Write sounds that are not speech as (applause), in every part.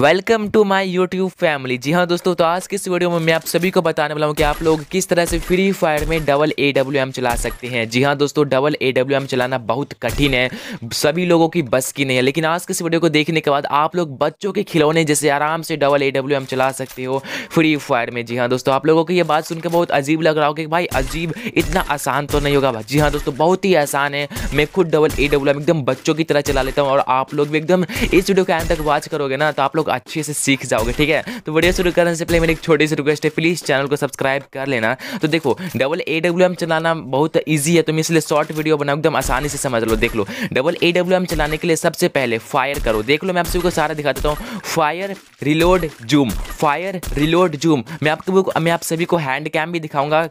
welcome to my YouTube family जी हाँ दोस्तों तो आज किस इस वीडियो में मैं आप सभी को बताने वाला हूँ कि आप लोग किस तरह से फ्री फायर में डबल ए डब्ल्यू एम चला सकते हैं जी हाँ दोस्तों डबल ए डब्ल्यू एम चलाना बहुत कठिन है सभी लोगों की बस की नहीं है लेकिन आज किस वीडियो को देखने के बाद आप लोग बच्चों के खिलौने जैसे आराम से डबल ए डब्ल्यू एम चला सकते हो फ्री फायर में जी हाँ दोस्तों आप लोगों को ये बात सुनकर बहुत अजीब लग रहा होगा कि भाई अजीब इतना आसान तो नहीं होगा जी हाँ दोस्तों बहुत ही आसान है मैं खुद डबल ए डब्ल्यू एम एकदम बच्चों की तरह चला लेता हूँ और आप लोग भी एकदम इस वीडियो के अंत तक वॉच करोगे ना तो आप लोग अच्छे से सीख जाओगे ठीक है तो वीडियो शुरू करने से पहले मेरी एक छोटी सी रिक्वेस्ट है प्लीज़ चैनल को सब्सक्राइब कर लेना तो देखो डबल ए डब्ल्यू एम चलाना बहुत ईजी है तुम तो इसलिए शॉर्ट वीडियो बनाओ एकदम आसानी से समझ लो देख लो डबल ए डब्ल्यू एम चलाने के लिए सबसे पहले फायर करो देख लो मैं आप सबको सारा दिखा देता हूँ fire reload zoom fire reload zoom मैं आपको मैं आप सभी को हैंड कैम भी दिखाऊंगा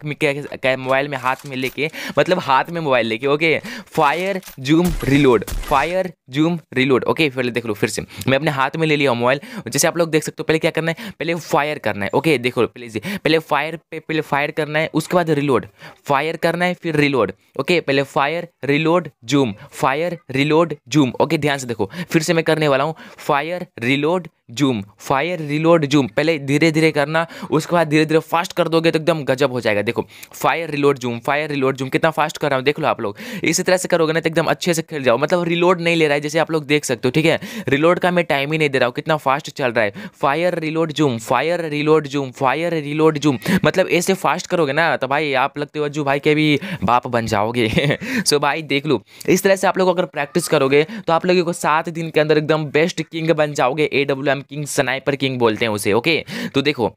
मोबाइल में हाथ में लेके मतलब हाथ में मोबाइल लेके okay fire zoom reload fire zoom reload okay फिर देख लो फिर से मैं अपने हाथ में ले लिया मोबाइल वेल जैसे आप लोग देख सकते हो पहले क्या करना है पहले फायर करना है ओके देखो प्लीज पहले फायर पे पहले फायर करना है उसके बाद रिलोड फायर करना है फिर रिलोड ओके पहले fire reload zoom fire reload zoom okay ध्यान से देखो फिर से मैं करने वाला हूँ fire reload zoom fire reload zoom पहले धीरे धीरे करना उसके बाद धीरे धीरे फास्ट कर दोगे तो एकदम गजब हो जाएगा देखो fire reload zoom fire reload zoom कितना फास्ट कर रहा हूँ देख लो आप लोग इसी तरह से करोगे ना तो एकदम अच्छे से खेल जाओ मतलब रिलोड नहीं ले रहा है जैसे आप लोग देख सकते हो ठीक है रिलोड का मैं टाइम ही नहीं दे रहा हूँ कितना फास्ट चल रहा है fire reload zoom fire reload zoom fire reload zoom मतलब ऐसे फास्ट करोगे ना तो भाई आप लगते हो जो भाई के भी बाप बन जाओगे सो (laughs) भाई देख लो इस तरह से आप लोग अगर प्रैक्टिस करोगे तो आप लोगों को सात दिन के अंदर एकदम बेस्ट किंग बन जाओगे ए डब्ल्यू हम किंग स्नाइपर किंग बोलते हैं उसे ओके तो देखो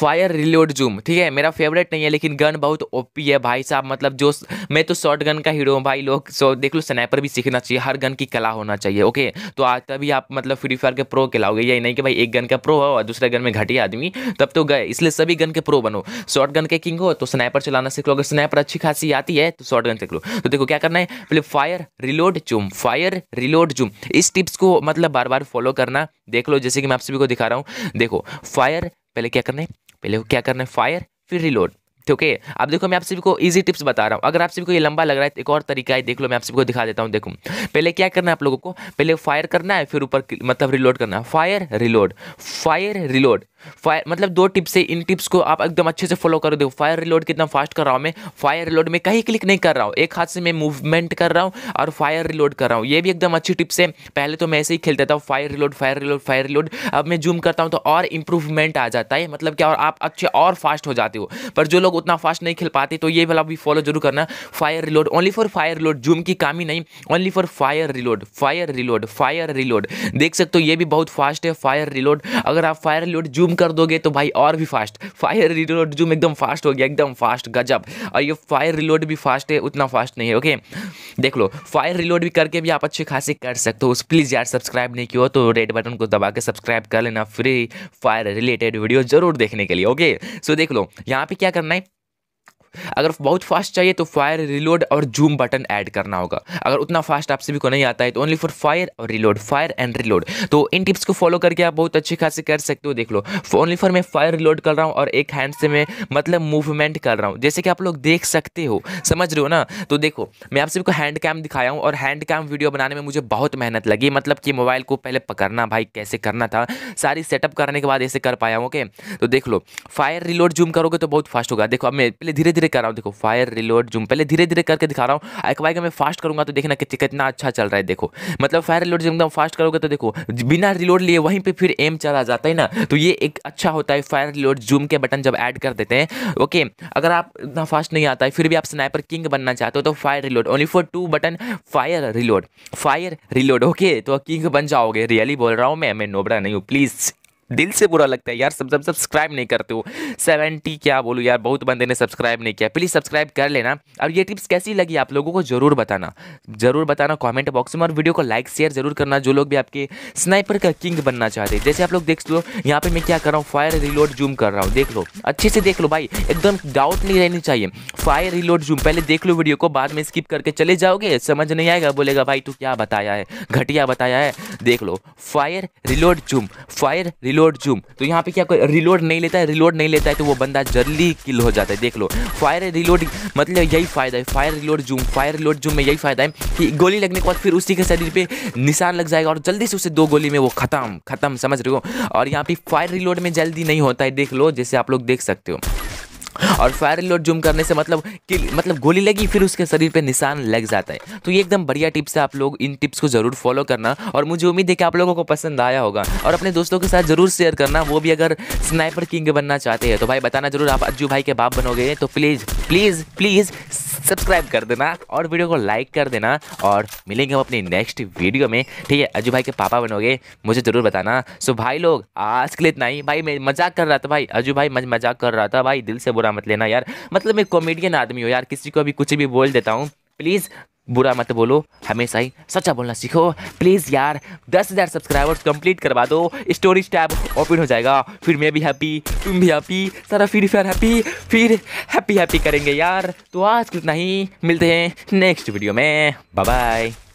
फायर रिलोड जूम ठीक है मेरा फेवरेट नहीं है लेकिन गन बहुत ओपी है भाई साहब मतलब जो मैं तो शॉर्ट गन का हीरो हूँ भाई लोग सो देख लो स्नैपर भी सीखना चाहिए हर गन की कला होना चाहिए ओके तो आज तभी आप मतलब फ्री फायर के प्रो लाओगे यही नहीं कि भाई एक गन का प्रो हो और दूसरे गन में घटिया आदमी तब तो गए इसलिए सभी गन के प्रो बनो शॉर्ट गन के किंग हो तो स्नैपर चलाना सीख लो अगर स्नैपर अच्छी खासी आती है तो शॉर्ट गन सीख लो तो देखो क्या करना है पहले fire reload zoom fire reload zoom इस टिप्स को मतलब बार बार फॉलो करना देख लो जैसे कि मैं आप सभी को दिखा रहा हूँ देखो फायर पहले क्या करना है पहले क्या करना है फायर फिर रिलोड ठीक है अब देखो मैं आप सभी को इजी टिप्स बता रहा हूँ अगर आप सभी को ये लंबा लग रहा है तो एक और तरीका है देख लो मैं आप सभी को दिखा देता हूँ देखो पहले क्या करना है आप लोगों को पहले फायर करना है फिर ऊपर मतलब रिलोड करना है fire reload fire reload fire मतलब दो टिप्स है इन टिप्स को आप एकदम अच्छे से फॉलो करो देखो फायर रिलोड कितना फास्ट कर रहा हूँ मैं फायर रिलोड में कहीं क्लिक नहीं कर रहा हूँ एक हाथ से मैं मूवमेंट कर रहा हूँ और फायर रिलोड कर रहा हूँ ये भी एकदम अच्छी टिप्स है पहले तो मैं ऐसे ही खेलता था fire reload fire reload fire reload अब मैं जूम करता हूँ तो और इंप्रूवमेंट आ जाता है मतलब क्या और आप अच्छे और फास्ट हो जाते हो पर जो लोग लोग उतना फास्ट नहीं खेल पाते तो ये वाला भी फॉलो जरूर करना fire reload only for fire reload zoom की काम ही नहीं only for fire reload fire reload fire reload देख सकते हो ये भी बहुत फास्ट है फायर रिलोड अगर आप फायर रिलोड जूम कर दोगे तो भाई और भी फास्ट फायर रिलोड जूम एकदम फास्ट हो गया एकदम फास्ट गजब और ये फायर रिलोड भी फास्ट है उतना फास्ट नहीं है ओके देख लो फायर रिलोड भी करके भी आप अच्छे खासे कर सकते हो प्लीज़ यार सब्सक्राइब नहीं किया तो रेड बटन को दबा के सब्सक्राइब कर लेना फ्री फायर रिलेटेड वीडियो जरूर देखने के लिए ओके सो देख लो यहाँ पे क्या करना है अगर बहुत फास्ट चाहिए तो फायर रिलोड और जूम बटन ऐड करना होगा अगर उतना फास्ट आप सभी को नहीं आता है तो ओनली फॉर फायर और रिलोड फायर एंड रिलोड तो इन टिप्स को फॉलो करके आप बहुत अच्छी खासी कर सकते हो देख लो ओनली फॉर मैं फायर रिलोड कर रहा हूँ और एक हैंड से मैं मतलब मूवमेंट कर रहा हूँ जैसे कि आप लोग देख सकते हो समझ रहे हो ना तो देखो मैं आप सभी को हैंड कैम दिखाया हूँ और हैंड कैम वीडियो बनाने में मुझे बहुत मेहनत लगी मतलब कि मोबाइल को पहले पकड़ना भाई कैसे करना था सारी सेटअप करने के बाद ऐसे कर पाया हूँ ओके तो देख लो फायर रिलोड जूम करोगे तो बहुत फास्ट होगा देखो अब मैं पहले धीरे धीरे धीरे कर रहा हूँ देखो फायर रिलोड जूम पहले धीरे धीरे करके दिखा रहा हूँ अकवाई का मैं फास्ट करूँगा तो देखना कितना अच्छा चल रहा है देखो मतलब फायर रिलोड जूम फास्ट करोगे तो देखो बिना रिलोड लिए वहीं पर फिर एम चला जाता है ना तो ये एक अच्छा होता है फायर रिलोड जूम के बटन जब ऐड कर देते हैं ओके अगर आप इतना फास्ट नहीं आता है फिर भी आप स्नाइपर किंग बनना चाहते हो तो fire reload only for two button fire reload fire reload okay तो किंग बन जाओगे रियली बोल रहा हूँ मैं मैं नोबरा नहीं हूँ प्लीज़ दिल से बुरा लगता है यार सब सब सब्सक्राइब नहीं करते हो सेवेंटी क्या बोलूँ यार बहुत बंदे ने सब्सक्राइब नहीं किया प्लीज़ सब्सक्राइब कर लेना और ये टिप्स कैसी लगी आप लोगों को ज़रूर बताना ज़रूर बताना कॉमेंट बॉक्स में और वीडियो को लाइक शेयर जरूर करना जो लोग भी आपके स्नाइपर का किंग बनना चाहते हैं जैसे आप लोग देख लो यहाँ पे मैं क्या कर रहा हूँ फायर रिलोड जूम कर रहा हूँ देख लो अच्छे से देख लो भाई एकदम डाउट नहीं रहनी चाहिए फायर रिलोड जूम पहले देख लो वीडियो को बाद में स्किप करके चले जाओगे समझ नहीं आएगा बोलेगा भाई तू क्या बताया है घटिया बताया है देख लो fire reload zoom fire reload reload zoom तो यहाँ पे क्या रिलोड नहीं लेता है रिलोड नहीं लेता है तो वो बंदा जल्दी किल हो जाता है देख लो फायर रिलोड मतलब यही फायदा है fire reload zoom fire reload zoom में यही फायदा है कि गोली लगने के बाद फिर उसी के शरीर पे निशान लग जाएगा और जल्दी से उसे दो गोली में वो खत्म खत्म समझ रहे हो और यहाँ पे फायर रिलोड में जल्दी नहीं होता है देख लो जैसे आप लोग देख सकते हो और फायर लोड जूम करने से मतलब कि मतलब गोली लगी फिर उसके शरीर पर निशान लग जाता है तो ये एकदम बढ़िया टिप्स है आप लोग इन टिप्स को ज़रूर फॉलो करना और मुझे उम्मीद है कि आप लोगों को पसंद आया होगा और अपने दोस्तों के साथ ज़रूर शेयर करना वो भी अगर स्नाइपर किंग बनना चाहते हैं तो भाई बताना जरूर आप अज्जू भाई के बाप बनोगे तो प्लीज़ प्लीज़ प्लीज़ सब्सक्राइब कर देना और वीडियो को लाइक कर देना और मिलेंगे हम अपने नेक्स्ट वीडियो में ठीक है अजू भाई के पापा बनोगे मुझे ज़रूर बताना सो भाई लोग आज के लिए इतना ही भाई मैं मजाक कर रहा था भाई अजू भाई मजाक कर रहा था भाई दिल से बुरा बुरा मत लेना यार मतलब मैं कॉमेडियन आदमी हूँ यार किसी को भी कुछ भी बोल देता हूँ प्लीज़ बुरा मत बोलो हमेशा ही सच्चा बोलना सीखो प्लीज़ यार दस हज़ार सब्सक्राइबर्स कंप्लीट करवा दो स्टोरी टैब ओपन हो जाएगा फिर मैं भी हैप्पी तुम भी हैप्पी सारा फ्री फायर हैप्पी फिर हैप्पी हैप्पी करेंगे यार तो आज कितना ही मिलते हैं नेक्स्ट वीडियो में बाय बाय